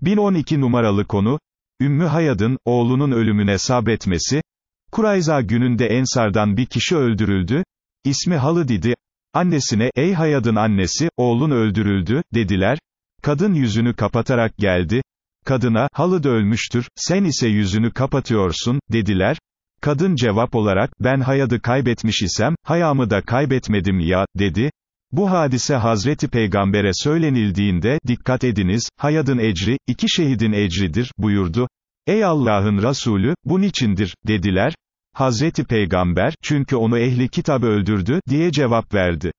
1012 numaralı konu, Ümmü Hayad'ın, oğlunun ölümüne sabretmesi, Kurayza gününde Ensardan bir kişi öldürüldü, ismi Halid'di, annesine, ey Hayad'ın annesi, oğlun öldürüldü, dediler, kadın yüzünü kapatarak geldi, kadına, Halid ölmüştür, sen ise yüzünü kapatıyorsun, dediler, kadın cevap olarak, ben Hayad'ı kaybetmiş isem, hayamı da kaybetmedim ya, dedi, bu hadise Hazreti Peygamber'e söylenildiğinde, dikkat ediniz, hayadın ecri, iki şehidin ecridir, buyurdu. Ey Allah'ın Resulü, bu niçindir, dediler. Hazreti Peygamber, çünkü onu ehli kitabı öldürdü, diye cevap verdi.